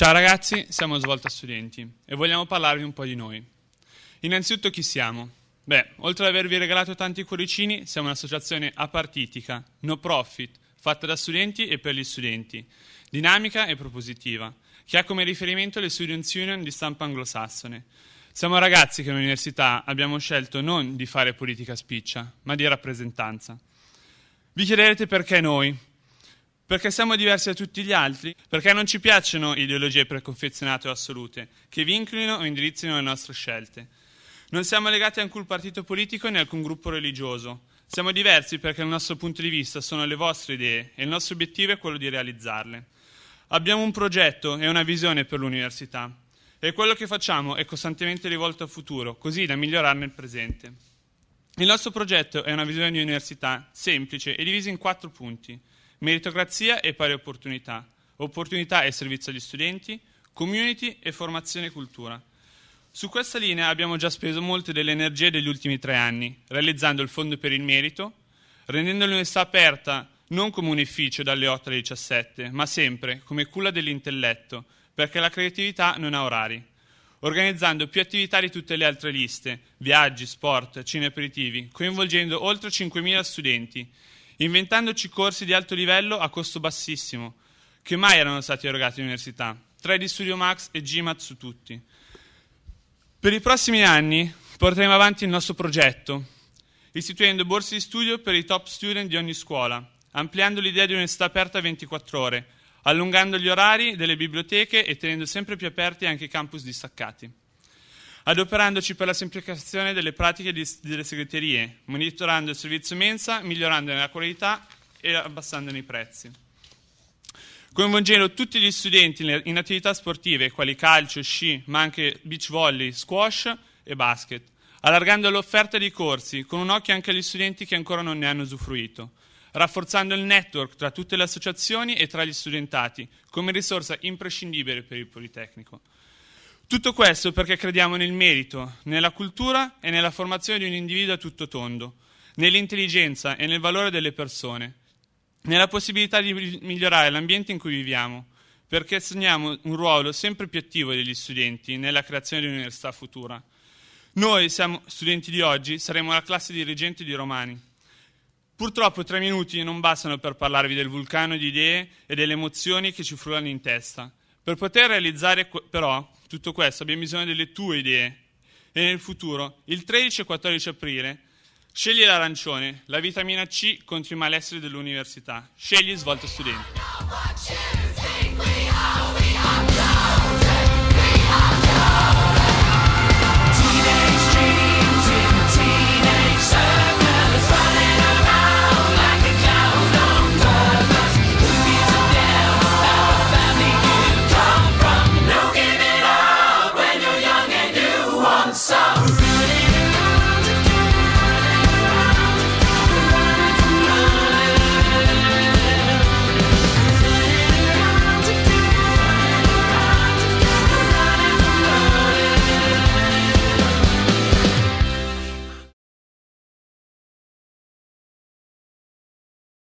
Ciao ragazzi, siamo Svolta Studenti e vogliamo parlarvi un po' di noi. Innanzitutto chi siamo? Beh, oltre ad avervi regalato tanti cuoricini, siamo un'associazione apartitica, no profit, fatta da studenti e per gli studenti, dinamica e propositiva, che ha come riferimento le Students Union di stampa anglosassone. Siamo ragazzi che all'università abbiamo scelto non di fare politica spiccia, ma di rappresentanza. Vi chiederete perché noi, perché siamo diversi da tutti gli altri, perché non ci piacciono ideologie preconfezionate o assolute, che vincolino o indirizzino le nostre scelte. Non siamo legati a alcun partito politico né a alcun gruppo religioso. Siamo diversi perché il nostro punto di vista sono le vostre idee e il nostro obiettivo è quello di realizzarle. Abbiamo un progetto e una visione per l'università e quello che facciamo è costantemente rivolto al futuro, così da migliorarne il presente. Il nostro progetto è una visione di università semplice e divisa in quattro punti meritocrazia e pari opportunità, opportunità e servizio agli studenti, community e formazione e cultura. Su questa linea abbiamo già speso molte delle energie degli ultimi tre anni, realizzando il Fondo per il Merito, rendendo l'università aperta non come un ufficio dalle 8 alle 17, ma sempre come culla dell'intelletto, perché la creatività non ha orari, organizzando più attività di tutte le altre liste, viaggi, sport, cine aperitivi, coinvolgendo oltre 5.000 studenti inventandoci corsi di alto livello a costo bassissimo, che mai erano stati erogati all'università, 3D Studio Max e GMAT su tutti. Per i prossimi anni porteremo avanti il nostro progetto, istituendo borse di studio per i top student di ogni scuola, ampliando l'idea di un'università aperta 24 ore, allungando gli orari delle biblioteche e tenendo sempre più aperti anche i campus distaccati adoperandoci per la semplificazione delle pratiche di, delle segreterie, monitorando il servizio mensa, migliorandone la qualità e abbassandone i prezzi. Coinvolgendo tutti gli studenti in attività sportive, quali calcio, sci, ma anche beach volley, squash e basket, allargando l'offerta di corsi, con un occhio anche agli studenti che ancora non ne hanno usufruito, rafforzando il network tra tutte le associazioni e tra gli studentati, come risorsa imprescindibile per il Politecnico. Tutto questo perché crediamo nel merito, nella cultura e nella formazione di un individuo a tutto tondo, nell'intelligenza e nel valore delle persone, nella possibilità di migliorare l'ambiente in cui viviamo, perché assegniamo un ruolo sempre più attivo degli studenti nella creazione di un'università futura. Noi siamo studenti di oggi, saremo la classe dirigente di Romani. Purtroppo tre minuti non bastano per parlarvi del vulcano di idee e delle emozioni che ci frullano in testa. Per poter realizzare però tutto questo, abbiamo bisogno delle tue idee. E nel futuro, il 13 e 14 aprile, scegli l'arancione, la vitamina C contro i malesseri dell'università. Scegli svolto studente.